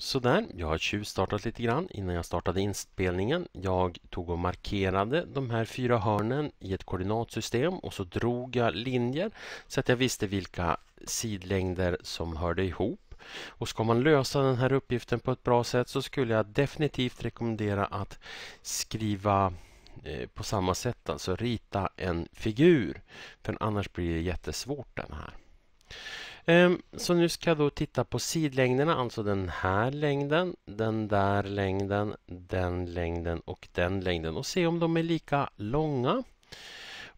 Sådär, jag har tjuvstartat lite grann innan jag startade inspelningen. Jag tog och markerade de här fyra hörnen i ett koordinatsystem och så drog jag linjer så att jag visste vilka sidlängder som hörde ihop. Och Ska man lösa den här uppgiften på ett bra sätt så skulle jag definitivt rekommendera att skriva eh, på samma sätt, alltså rita en figur. För annars blir det jättesvårt den här. Ehm, så nu ska jag då titta på sidlängderna, alltså den här längden, den där längden, den längden och den längden och se om de är lika långa.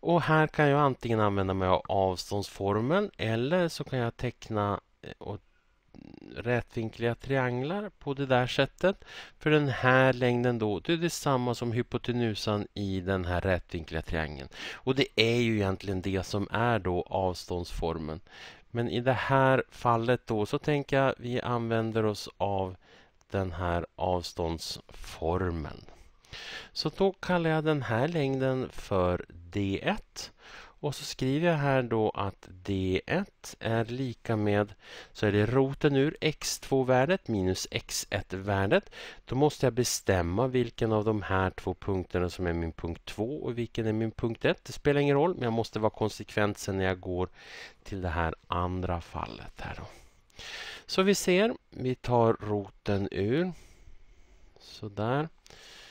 Och här kan jag antingen använda mig av avståndsformeln eller så kan jag teckna eh, rätvinkliga trianglar på det där sättet. För den här längden då, det är detsamma som hypotenusan i den här rätvinkliga triangeln. Och det är ju egentligen det som är då avståndsformeln. Men i det här fallet då så tänker jag vi använder oss av den här avståndsformeln. Så då kallar jag den här längden för D1 och så skriver jag här då att D1 är lika med, så är det roten ur X2-värdet minus X1-värdet. Då måste jag bestämma vilken av de här två punkterna som är min punkt 2 och vilken är min punkt 1. Det spelar ingen roll, men jag måste vara konsekvent sen när jag går till det här andra fallet. här då. Så vi ser, vi tar roten ur. Sådär.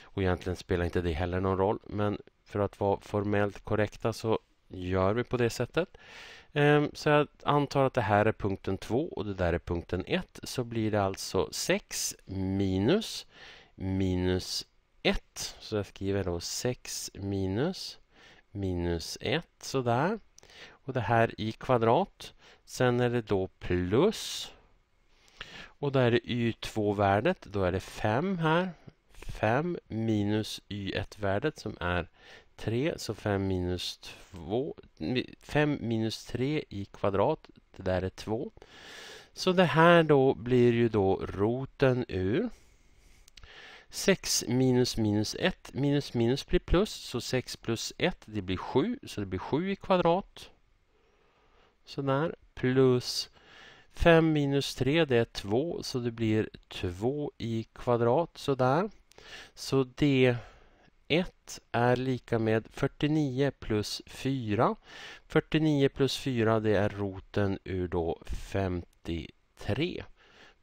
Och egentligen spelar inte det heller någon roll, men för att vara formellt korrekta så gör vi på det sättet. Ehm, så jag antar att det här är punkten 2 och det där är punkten 1. Så blir det alltså 6 minus minus 1. Så jag skriver då 6 minus minus 1 sådär. Och det här i kvadrat. Sen är det då plus. Och där är det y2-värdet. Då är det 5 här. 5 minus y1-värdet som är 3 så 5 minus 2. 5 minus 3 i kvadrat, det där är 2. Så det här då blir ju då roten ur 6 minus minus 1 minus minus blir plus så 6 plus 1 det blir 7 så det blir 7 i kvadrat. Sådär plus 5 minus 3 det är 2 så det blir 2 i kvadrat sådär. Så det 1 är lika med 49 plus 4. 49 plus 4 det är roten ur då 53.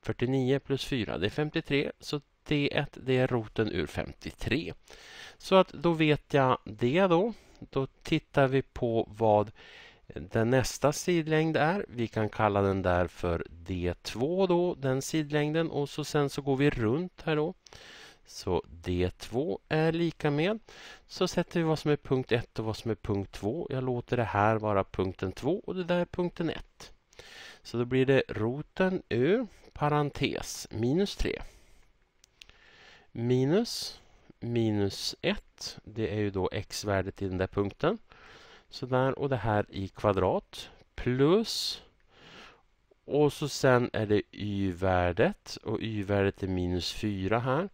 49 plus 4 det är 53 så D1 det är roten ur 53. Så att då vet jag det då. Då tittar vi på vad den nästa sidlängd är. Vi kan kalla den där för D2 då, den sidlängden och så sen så går vi runt här då. Så D2 är lika med. Så sätter vi vad som är punkt 1 och vad som är punkt 2. Jag låter det här vara punkten 2 och det där är punkten 1. Så då blir det roten ur parentes minus 3. Minus minus 1. Det är ju då x-värdet i den där punkten. Så där och det här i kvadrat. Plus och så sen är det y-värdet och y-värdet är minus 4 här.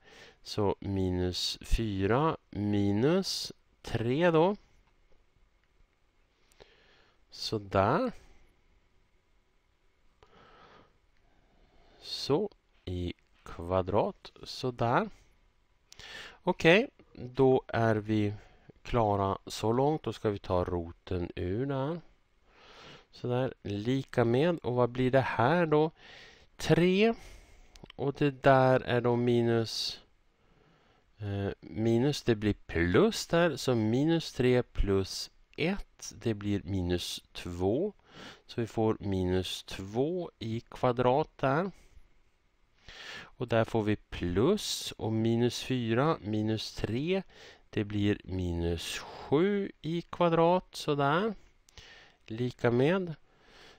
Så minus 4 minus 3 då. Så där. Så i kvadrat. Så där. Okej, okay, då är vi klara så långt. Då ska vi ta roten ur där. Så där, lika med. Och vad blir det här då? 3. Och det där är då minus Eh, minus det blir plus där, så minus 3 plus 1 det blir minus 2. Så vi får minus 2 i kvadrat där. Och där får vi plus och minus 4 minus 3 det blir minus 7 i kvadrat sådär. Lika med,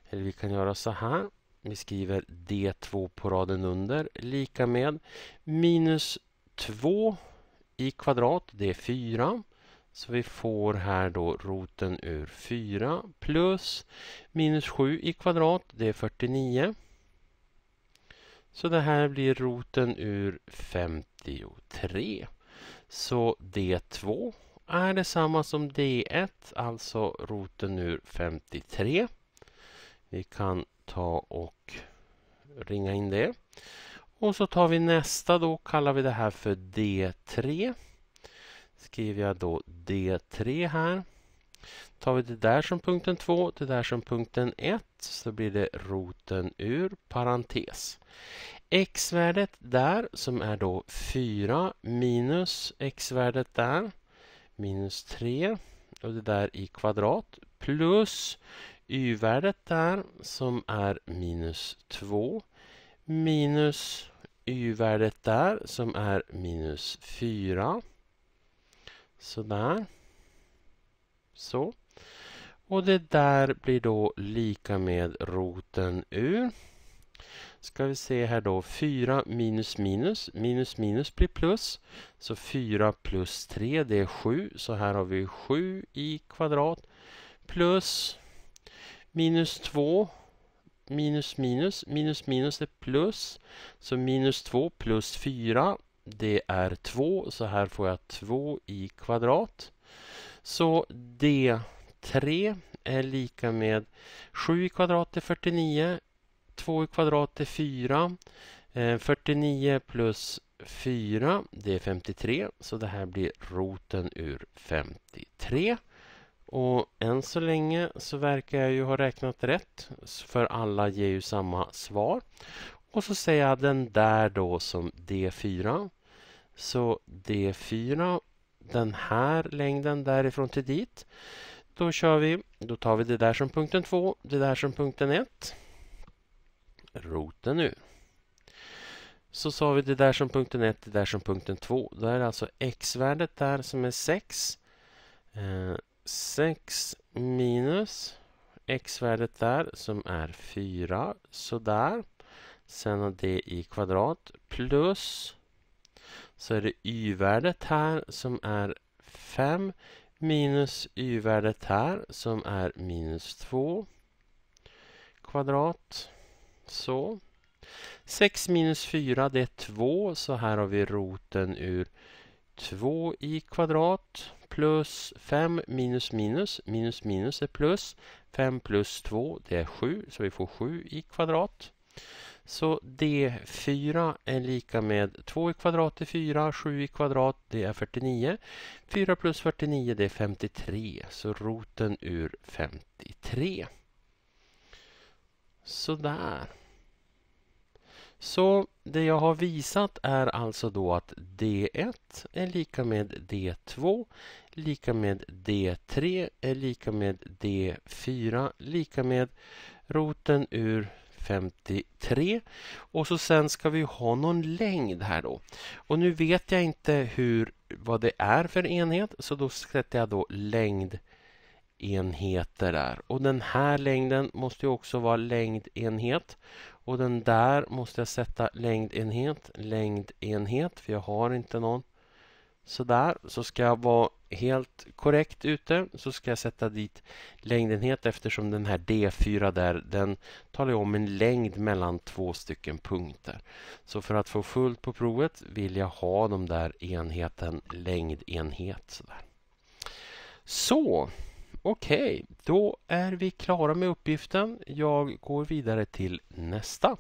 eller vi kan göra så här. Vi skriver D2 på raden under lika med minus 2 i kvadrat, det är 4. Så vi får här då roten ur 4 plus minus 7 i kvadrat, det är 49. Så det här blir roten ur 53. Så D2 är detsamma som D1, alltså roten ur 53. Vi kan ta och ringa in det. Och så tar vi nästa då, kallar vi det här för D3. Skriver jag då D3 här. Tar vi det där som punkten 2, det där som punkten 1 så blir det roten ur parentes. X-värdet där som är då 4 minus x-värdet där minus 3 och det där i kvadrat plus y-värdet där som är minus 2 minus y-värdet där som är minus 4. Sådär. Så. Och det där blir då lika med roten ur. Ska vi se här då, 4 minus minus, minus minus blir plus. Så 4 plus 3 det är 7, så här har vi 7 i kvadrat. Plus minus 2 minus minus minus minus är plus. Så minus 2 plus 4 det är 2 så här får jag 2 i kvadrat. Så D3 är lika med 7 i kvadrat är 49, 2 i kvadrat är 4, 49 eh, plus 4 det är 53 så det här blir roten ur 53. Och än så länge så verkar jag ju ha räknat rätt för alla ger ju samma svar. Och så säger jag den där då som D4. Så D4, den här längden därifrån till dit. Då kör vi, då tar vi det där som punkten 2, det där som punkten 1. Roten nu. Så sa vi det där som punkten 1, det där som punkten 2. Då är det alltså x-värdet där som är 6. 6 minus x-värdet där som är 4, sådär. Sen har det i kvadrat plus så är det y-värdet här som är 5 minus y-värdet här som är minus 2 kvadrat. Så. 6 minus 4 det är 2 så här har vi roten ur 2 i kvadrat plus 5 minus minus minus minus är plus. 5 plus 2 det är 7 så vi får 7 i kvadrat. Så D4 är lika med 2 i kvadrat är 4, 7 i kvadrat det är 49. 4 plus 49 det är 53 så roten ur 53. Sådär. Så det jag har visat är alltså då att D1 är lika med D2 lika med D3 är lika med D4 lika med roten ur 53 och så sen ska vi ha någon längd här då. Och nu vet jag inte hur vad det är för enhet så då sätter jag då längd enheter där. Och den här längden måste också vara längdenhet. Och den där måste jag sätta längdenhet, längdenhet, för jag har inte någon. Sådär, så ska jag vara helt korrekt ute så ska jag sätta dit längdenhet eftersom den här D4 där den talar om en längd mellan två stycken punkter. Så för att få fullt på provet vill jag ha de där enheten längdenhet. Sådär. Så Okej, okay, då är vi klara med uppgiften. Jag går vidare till nästa.